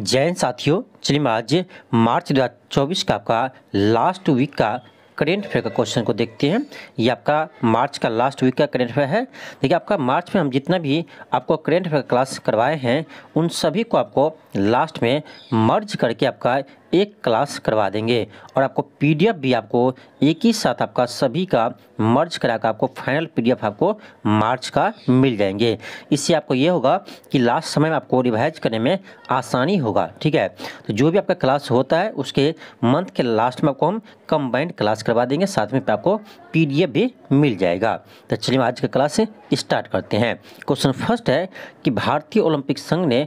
जैन साथियों चलिए मैं आज मार्च 2024 का आपका लास्ट वीक का करेंट अफेयर का क्वेश्चन को देखते हैं ये आपका मार्च का लास्ट वीक का करेंट अफेयर है देखिए आपका मार्च में हम जितना भी आपको करेंट अफेयर क्लास करवाए हैं उन सभी को आपको लास्ट में मर्ज करके आपका एक क्लास करवा देंगे और आपको पीडीएफ भी आपको एक ही साथ आपका सभी का मर्ज करा आपको फाइनल पीडीएफ आपको मार्च का मिल जाएंगे इससे आपको ये होगा कि लास्ट समय में आपको रिवाइज करने में आसानी होगा ठीक है तो जो भी आपका क्लास होता है उसके मंथ के लास्ट में आपको हम कंबाइंड क्लास करवा देंगे साथ में आपको पी भी मिल जाएगा तो चलिए आज का क्लास स्टार्ट करते हैं क्वेश्चन फर्स्ट है कि भारतीय ओलंपिक संघ ने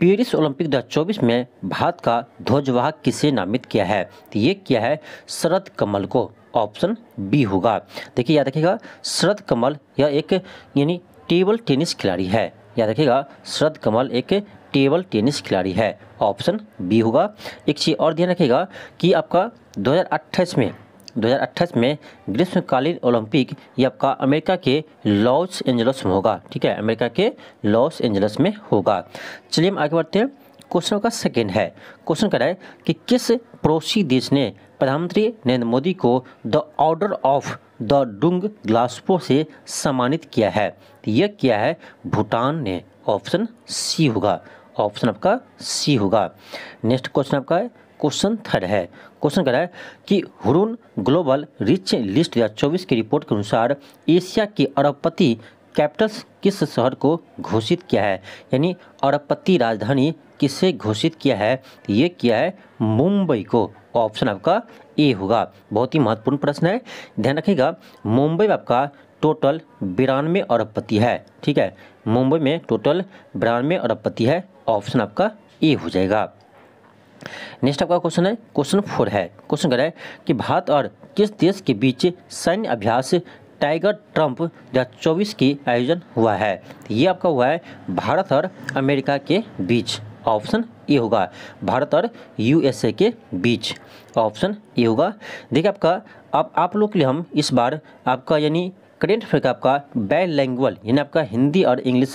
पेरिस ओलंपिक 2024 में भारत का ध्वजवाहक किसे नामित किया है तो ये किया है शरद कमल को ऑप्शन बी होगा देखिए याद रखिएगा शरद कमल यह एक यानी टेबल टेनिस खिलाड़ी है याद रखिएगा शरद कमल एक टेबल टेनिस खिलाड़ी है ऑप्शन बी होगा एक चीज़ और ध्यान रखिएगा कि आपका 2028 में 2028 में ग्रीष्मकालीन ओलंपिक ये आपका अमेरिका के लॉस एंजलस में होगा ठीक है अमेरिका के लॉस एंजलस में होगा चलिए हम आगे बढ़ते हैं क्वेश्चन का सेकेंड है क्वेश्चन कह रहा है कि किस पड़ोसी देश ने प्रधानमंत्री नरेंद्र मोदी को the order of the Druk Gyalpo से सम्मानित किया है यह किया है भूटान ने ऑप्शन सी होगा ऑप्शन आपका सी होगा नेक्स्ट क्वेश्चन आपका है क्वेश्चन थर्ड है क्वेश्चन कह रहा है कि हुरून ग्लोबल रिच लिस्ट दो हज़ार चौबीस की रिपोर्ट के अनुसार एशिया के अरबपति कैपिटल्स किस शहर को घोषित किया है यानी अरबपति राजधानी किससे घोषित किया है ये किया है मुंबई को ऑप्शन आपका ए होगा बहुत ही महत्वपूर्ण प्रश्न है ध्यान रखिएगा मुंबई में आपका टोटल बिरानवे अरबपति है ठीक है मुंबई में टोटल बिरानवे अरबपति है ऑप्शन आपका ए हो जाएगा नेक्स्ट आपका क्वेश्चन है क्वेश्चन फोर है क्वेश्चन कह रहा है कि भारत और किस देश के बीच सैन्य अभ्यास टाइगर ट्रंप दो चौबीस की आयोजन हुआ है ये आपका हुआ है भारत और अमेरिका के बीच ऑप्शन ए होगा भारत और यूएसए के बीच ऑप्शन ए होगा देखिए आपका आप आप लोग के लिए हम इस बार आपका यानी करेंट अफेयर का आपका बै लैंग्वल यानी आपका हिंदी और इंग्लिश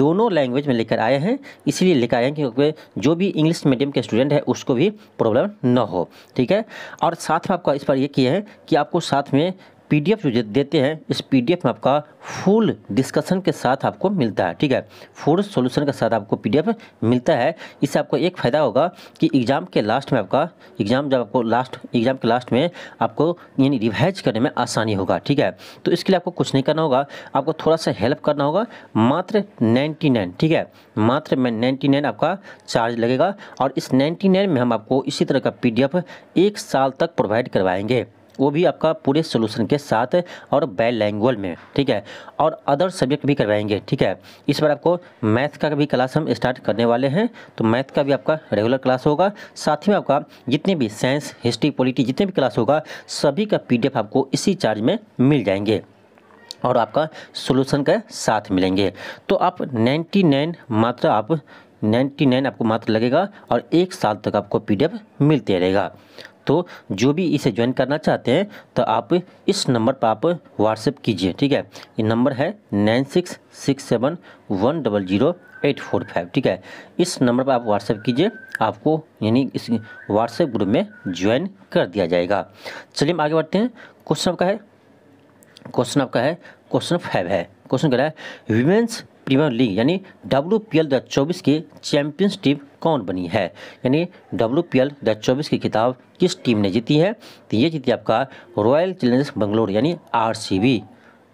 दोनों लैंग्वेज में लेकर आए हैं इसीलिए लेकर आए हैं क्योंकि जो भी इंग्लिश मीडियम के स्टूडेंट है उसको भी प्रॉब्लम ना हो ठीक है और साथ में आपका इस पर ये किया है कि आपको साथ में पीडीएफ जो देते हैं इस पीडीएफ में आपका फुल डिस्कशन के साथ आपको मिलता है ठीक है फुल सॉल्यूशन के साथ आपको पीडीएफ मिलता है इससे आपको एक फ़ायदा होगा कि एग्ज़ाम के लास्ट में आपका एग्ज़ाम जब आपको लास्ट एग्ज़ाम के लास्ट में आपको यानी रिवाइज करने में आसानी होगा ठीक है तो इसके लिए आपको कुछ नहीं करना होगा आपको थोड़ा सा हेल्प करना होगा मात्र नाइन्टी नाइन ठीक है मात्र में नाइन्टी नाइन आपका चार्ज लगेगा और इस नाइन्टी नाइन में हम आपको इसी तरह का पी एक साल तक प्रोवाइड करवाएंगे वो भी आपका पूरे सोल्यूशन के साथ और लैंग्वेज में ठीक है और अदर सब्जेक्ट भी करवाएंगे ठीक है इस बार आपको मैथ का भी क्लास हम स्टार्ट करने वाले हैं तो मैथ का भी आपका रेगुलर क्लास होगा साथ ही में आपका जितने भी साइंस हिस्ट्री पॉलिटी जितने भी क्लास होगा सभी का पी आपको इसी चार्ज में मिल जाएंगे और आपका सोल्यूशन के साथ मिलेंगे तो आप 99 मात्र आप 99 आपको मात्र लगेगा और एक साल तक आपको पीडीएफ मिलते रहेगा तो जो भी इसे ज्वाइन करना चाहते हैं तो आप इस नंबर पर आप व्हाट्सएप कीजिए ठीक है ये नंबर है nine six six seven one double zero eight four five ठीक है इस नंबर पर आप व्हाट्सएप कीजिए आपको यानी इस व्हाट्सएप ग्रुप में ज्वाइन कर दिया जाएगा चलिए हम आगे बढ़ते हैं क्वेश्चन आपका है क्वेश्चन आपका है क्वेश्चन फाइव है क्वेश्चन कह रहा है वीमेंस प्रीमियर लीग यानी डब्ल्यू पी एल की चैंपियंस टीम कौन बनी है यानी डब्ल्यू पी एल की किताब किस टीम ने जीती है तो ये जीती आपका रॉयल चैलेंजर्स बंगलोर यानी आर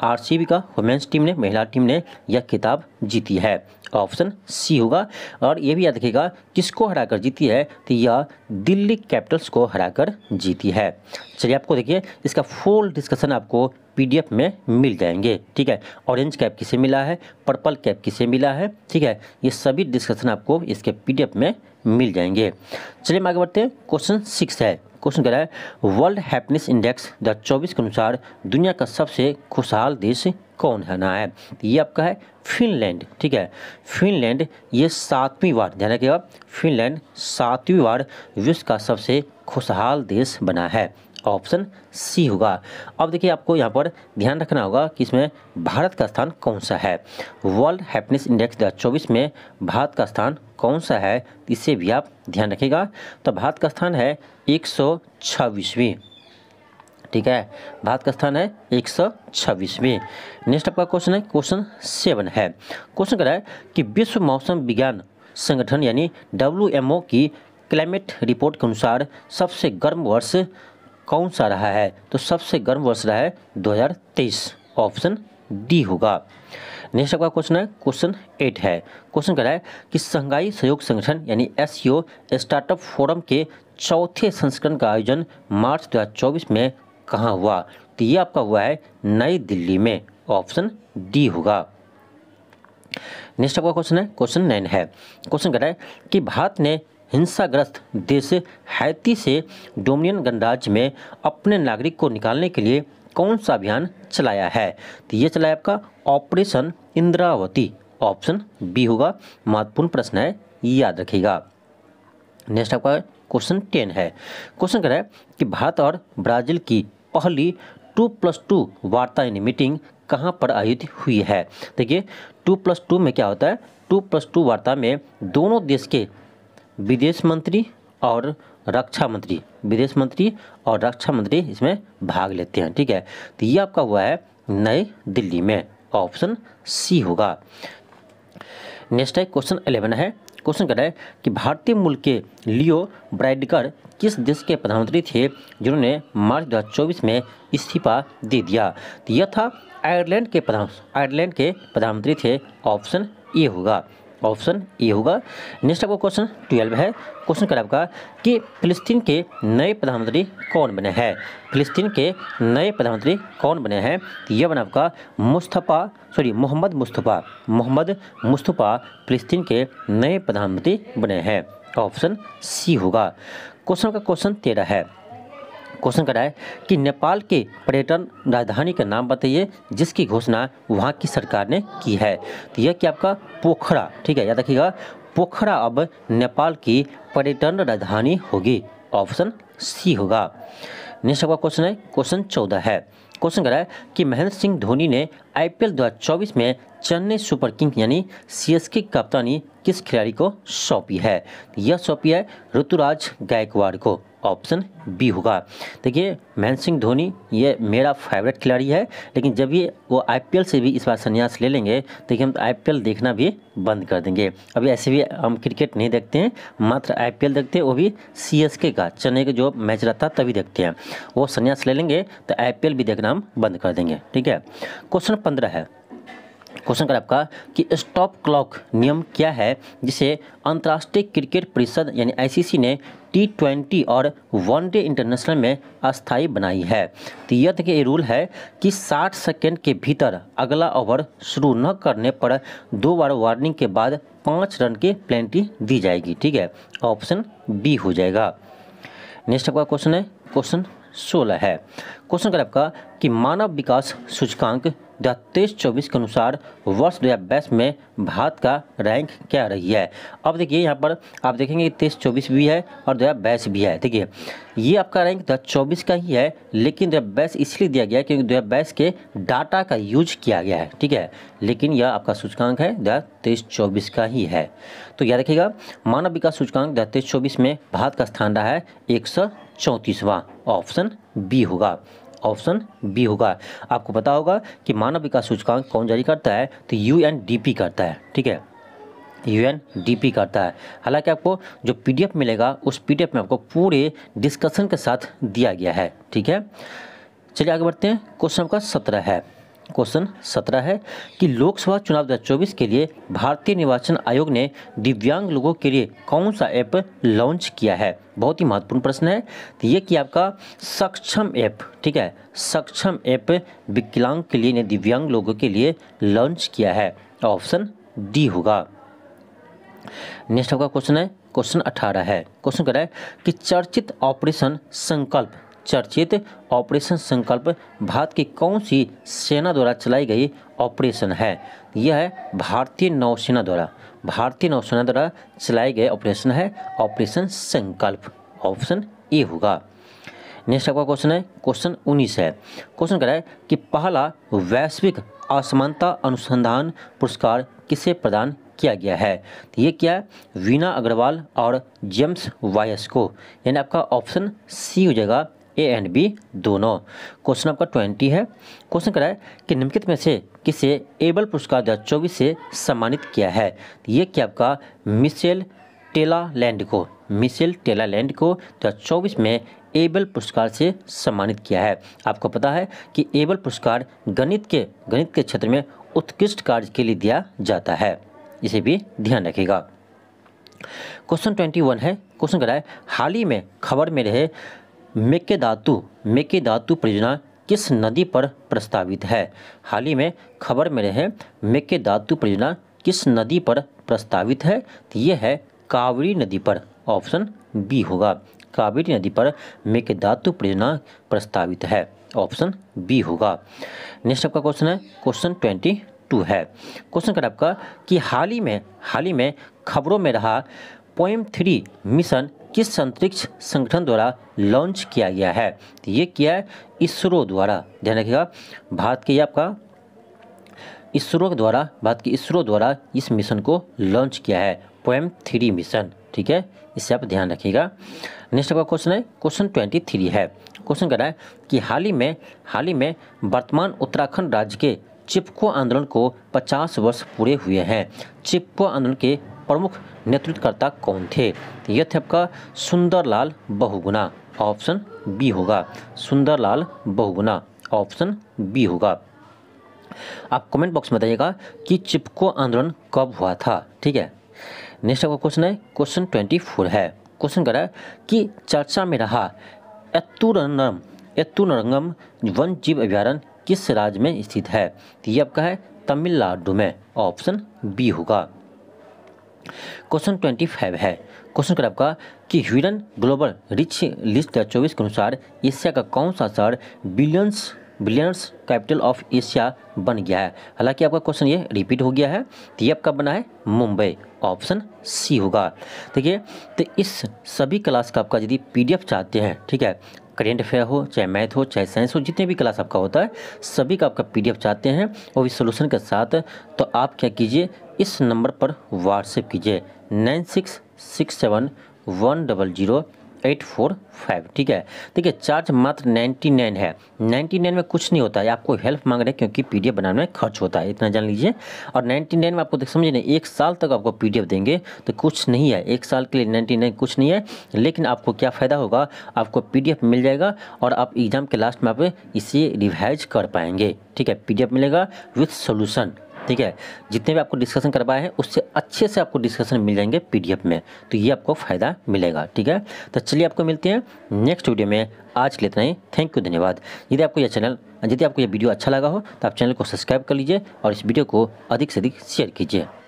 आरसीबी का वुमेंस टीम ने महिला टीम ने यह किताब जीती है ऑप्शन सी होगा और ये भी याद रखेगा किसको हराकर जीती है तो यह दिल्ली कैपिटल्स को हराकर जीती है चलिए आपको देखिए इसका फुल डिस्कशन आपको पीडीएफ में मिल जाएंगे ठीक है ऑरेंज कैप किसे मिला है पर्पल कैप किसे मिला है ठीक है ये सभी डिस्कशन आपको इसके पीडीएफ में मिल जाएंगे चलिए हम आगे बढ़ते हैं क्वेश्चन सिक्स है क्वेश्चन कह रहा है वर्ल्ड हैप्पीनेस इंडेक्स दो चौबीस के अनुसार दुनिया का सबसे खुशहाल देश कौन है ना है ये आपका है फिनलैंड ठीक है फिनलैंड ये सातवीं बार ध्यान रखिएगा फिनलैंड सातवीं बार विश्व का सबसे खुशहाल देश बना है ऑप्शन सी होगा अब देखिए आपको यहाँ पर ध्यान रखना होगा कि इसमें भारत का स्थान कौन सा है वर्ल्ड हैप्पीनेस इंडेक्स दो में भारत का स्थान कौन सा है इससे भी आप ध्यान रखिएगा तो भारत का स्थान है एक सौ ठीक है भारत का स्थान है एक सौ छब्बीसवीं नेक्स्ट आपका क्वेश्चन है क्वेश्चन सेवन है क्वेश्चन कह रहा है कि विश्व मौसम विज्ञान संगठन यानी डब्ल्यू की क्लाइमेट रिपोर्ट के अनुसार सबसे गर्म वर्ष कौन सा रहा है तो सबसे गर्म वर्ष रहा है 2023 ऑप्शन डी होगा नेक्स्ट आपका क्वेश्चन है क्वेश्चन एट है क्वेश्चन कह रहा है कि संघाई सहयोग संगठन यानी एस स्टार्टअप फोरम के चौथे संस्करण का आयोजन मार्च 2024 में कहाँ हुआ तो ये आपका हुआ है नई दिल्ली में ऑप्शन डी होगा नेक्स्ट आपका क्वेश्चन है क्वेश्चन नाइन है क्वेश्चन कह रहा है कि भारत ने हिंसाग्रस्त देश हैती से डोमिनियन गणराज्य में अपने नागरिक को निकालने के लिए कौन सा अभियान चलाया है तो ये चलाया आपका ऑपरेशन इंद्रावती ऑप्शन बी होगा महत्वपूर्ण प्रश्न है याद रखिएगा नेक्स्ट आपका क्वेश्चन टेन है क्वेश्चन कह रहा है कि भारत और ब्राज़ील की पहली टू प्लस टू वार्ता यानी मीटिंग कहाँ पर आयोजित हुई है देखिए टू प्लस टू में क्या होता है टू प्लस टू वार्ता में दोनों देश के विदेश मंत्री और रक्षा मंत्री विदेश मंत्री और रक्षा मंत्री इसमें भाग लेते हैं ठीक है तो ये आपका हुआ है नई दिल्ली में ऑप्शन सी होगा नेक्स्ट है क्वेश्चन एलेवन है क्वेश्चन कर रहा है कि भारतीय मूल के लियो ब्राइडकर किस देश के प्रधानमंत्री थे जिन्होंने मार्च 2024 में इस्तीफा दे दिया तो यह था आयरलैंड के प्रधान आयरलैंड के प्रधानमंत्री थे ऑप्शन ए होगा ऑप्शन ए होगा नेक्स्ट आपका क्वेश्चन ट्वेल्व है क्वेश्चन कर आपका कि फिलिस्तीन के नए प्रधानमंत्री कौन बने हैं फिलिस्तीन के नए प्रधानमंत्री कौन बने हैं यह बना आपका Mustafa sorry Mohammad Mustafa Mohammad Mustafa फिलिस्तीन के नए प्रधानमंत्री बने हैं ऑप्शन सी होगा क्वेश्चन का क्वेश्चन तेरह है क्वेश्चन कराए कि नेपाल के पर्यटन राजधानी का नाम बताइए जिसकी घोषणा वहाँ की सरकार ने की है तो यह कि आपका पोखरा ठीक है याद रखिएगा पोखरा अब नेपाल की पर्यटन राजधानी होगी ऑप्शन सी होगा नेक्स्ट आपका क्वेश्चन है क्वेश्चन चौदह है क्वेश्चन कराए कि महेंद्र सिंह धोनी ने आई पी में चेन्नई सुपर किंग यानी सी एस कप्तानी किस खिलाड़ी को सौंपी है तो यह सौंपी है ऋतुराज गायकवाड़ को ऑप्शन बी होगा देखिए महेंद्र सिंह धोनी ये मेरा फेवरेट खिलाड़ी है लेकिन जब ये वो आईपीएल से भी इस बार संन्यास ले लेंगे देखिए हम आईपीएल देखना भी बंद कर देंगे अभी ऐसे भी हम क्रिकेट नहीं देखते हैं मात्र आईपीएल देखते हैं वो भी सीएसके का चेन्नई का जो मैच रहता है तभी देखते हैं वो संन्यास ले लेंगे तो आई भी देखना हम बंद कर देंगे ठीक है क्वेश्चन पंद्रह है क्वेश्चन कर आपका कि स्टॉप क्लॉक नियम क्या है जिसे अंतर्राष्ट्रीय क्रिकेट परिषद यानी आईसीसी ने टी ट्वेंटी और वनडे इंटरनेशनल में अस्थायी बनाई है तीयथ के ये रूल है कि 60 सेकेंड के भीतर अगला ओवर शुरू न करने पर दो बार वार्निंग के बाद पाँच रन की प्लेंटी दी जाएगी ठीक है ऑप्शन बी हो जाएगा नेक्स्ट आपका क्वेश्चन है क्वेश्चन सोलह है क्वेश्चन कर आपका कि मानव विकास सूचकांक दो हज़ार तेईस चौबीस के अनुसार वर्ष दो हज़ार बाईस में भारत का रैंक क्या रही है अब देखिए यहाँ पर आप देखेंगे तेईस चौबीस भी है और दो हज़ार बाईस भी है देखिए ये आपका रैंक दो हज़ार चौबीस का ही है लेकिन दो हज़ार बाईस इसलिए दिया गया है क्योंकि दो हज़ार बाईस के डाटा का यूज किया गया है ठीक है लेकिन यह आपका सूचकांक है दो हज़ार तेईस चौबीस का ही है तो यह देखिएगा मानव विकास सूचकांक दो हज़ार तेईस चौबीस में भारत का स्थान रहा है एक सौ चौंतीसवा ऑप्शन बी होगा ऑप्शन बी होगा आपको पता होगा कि मानव विकास सूचकांक कौन जारी करता है तो यू एन डी पी करता है ठीक है यू एन डी पी करता है हालांकि आपको जो पी डी एफ मिलेगा उस पी डी एफ में आपको पूरे डिस्कशन के साथ दिया गया है ठीक है चलिए आगे बढ़ते हैं क्वेश्चन का सत्रह है क्वेश्चन सत्रह है कि लोकसभा चुनाव दो के लिए भारतीय निर्वाचन आयोग ने दिव्यांग लोगों के लिए कौन सा ऐप लॉन्च किया है बहुत ही महत्वपूर्ण प्रश्न है तो ये कि आपका सक्षम ऐप ठीक है सक्षम ऐप विकलांग के लिए ने दिव्यांग लोगों के लिए लॉन्च किया है ऑप्शन डी होगा नेक्स्ट आपका क्वेश्चन है क्वेश्चन अठारह है क्वेश्चन कह रहा है कि चर्चित ऑपरेशन संकल्प चर्चित ऑपरेशन संकल्प भारत की कौन सी सेना द्वारा चलाई गई ऑपरेशन है यह है भारतीय नौसेना द्वारा भारतीय नौसेना द्वारा चलाए गए ऑपरेशन है ऑपरेशन संकल्प ऑप्शन ए होगा नेक्स्ट आपका क्वेश्चन है क्वेश्चन उन्नीस है क्वेश्चन कह रहा है कि पहला वैश्विक असमानता अनुसंधान पुरस्कार किसे प्रदान किया गया है तो ये क्या है वीना अग्रवाल और जेम्स वायस को यानी आपका ऑप्शन सी हो जाएगा ए एंड बी दोनों क्वेश्चन आपका ट्वेंटी है क्वेश्चन कराए कि निम्नलिखित में से किसे एबल पुरस्कार दो चौबीस से सम्मानित किया है ये क्या आपका मिशेल टेला लैंड को मिशेल टेला लैंड को दो चौबीस में एबल पुरस्कार से सम्मानित किया है आपको पता है कि एबल पुरस्कार गणित के गणित के क्षेत्र में उत्कृष्ट कार्य के लिए दिया जाता है इसे भी ध्यान रखेगा क्वेश्चन ट्वेंटी वन है क्वेश्चन कराए हाल ही में खबर में रहे मेकेदातु मेकेदातु परियोजना किस नदी पर प्रस्तावित है हाल ही में खबर में रहे मेकेदातु परियोजना किस नदी पर प्रस्तावित है तो है कावेरी नदी पर ऑप्शन बी होगा कावेरी नदी पर मेकेदातु परियोजना प्रस्तावित है ऑप्शन बी होगा नेक्स्ट आपका क्वेश्चन है क्वेश्चन ट्वेंटी टू है क्वेश्चन कर आपका कि हाल ही में हाल ही में खबरों में रहा पोइम थ्री मिशन किस अंतरिक्ष संगठन द्वारा लॉन्च किया गया है तो ये किया है इसरो द्वारा ध्यान रखिएगा भारत के ये आपका इसरो द्वारा भारत के इसरो द्वारा इस मिशन को लॉन्च किया है पोएम थ्री मिशन ठीक है इससे आप ध्यान रखिएगा नेक्स्ट आपका क्वेश्चन है क्वेश्चन ट्वेंटी थ्री है क्वेश्चन कह रहा है कि हाल ही में हाल ही में वर्तमान उत्तराखंड राज्य के चिपको आंदोलन को 50 वर्ष पूरे हुए हैं चिपको आंदोलन के प्रमुख नेतृत्वकर्ता कौन थे यथ आपका सुंदरलाल बहुगुना ऑप्शन बी होगा सुंदरलाल बहुगुना ऑप्शन बी होगा आप कमेंट बॉक्स में बताइएगा कि चिपको आंदोलन कब हुआ था ठीक है नेक्स्ट आपका क्वेश्चन है क्वेश्चन ट्वेंटी फोर है क्वेश्चन कह रहा है कि चर्चा में रहा एतुरंगम एतुरंगम वन जीव अभ्यारण्य किस राज्य में स्थित है यह आपका है तमिलनाडु में ऑप्शन बी होगा क्वेश्चन ट्वेंटी फाइव है क्वेश्चन कर आपका कि ह्यूरन ग्लोबल रिच लिस्ट दो चौबीस के अनुसार एशिया का कौन सा शहर billions billions capital of Asia बन गया है हालांकि आपका क्वेश्चन ये रिपीट हो गया है तो ये आपका बना है मुंबई ऑप्शन सी होगा ठीक है तो इस सभी क्लास का आपका यदि पीडीएफ चाहते हैं ठीक है करेंट अफेयर हो चाहे मैथ हो चाहे साइंस हो जितने भी क्लास आपका होता है सभी का आपका पीडीएफ चाहते हैं और इस सोल्यूशन के साथ तो आप क्या कीजिए इस नंबर पर व्हाट्सएप कीजिए nine six six seven one double zero eight four five ठीक है देखिए चार्ज मात्र नाइन्टी नाइन है नाइन्टी नाइन में कुछ नहीं होता है आपको हेल्प मांग रहे हैं क्योंकि पी बनाने में खर्च होता है इतना जान लीजिए और नाइन्टी नाइन में आपको समझिए ना एक साल तक आपको पी देंगे तो कुछ नहीं है एक साल के लिए नाइन्टी नाइन कुछ नहीं है लेकिन आपको क्या फ़ायदा होगा आपको पी मिल जाएगा और आप एग्ज़ाम के लास्ट में आप इसे रिवाइज कर पाएंगे ठीक है पी मिलेगा विथ सोल्यूशन ठीक है जितने भी आपको डिस्कशन करवाए हैं उससे अच्छे से आपको डिस्कशन मिल जाएंगे पीडीएफ में तो ये आपको फ़ायदा मिलेगा ठीक है तो चलिए आपको मिलते हैं नेक्स्ट वीडियो में आज के लिए इतना ही थैंक यू धन्यवाद यदि आपको यह चैनल यदि आपको यह वीडियो अच्छा लगा हो तो आप चैनल को सब्सक्राइब कर लीजिए और इस वीडियो को अधिक से अधिक शेयर कीजिए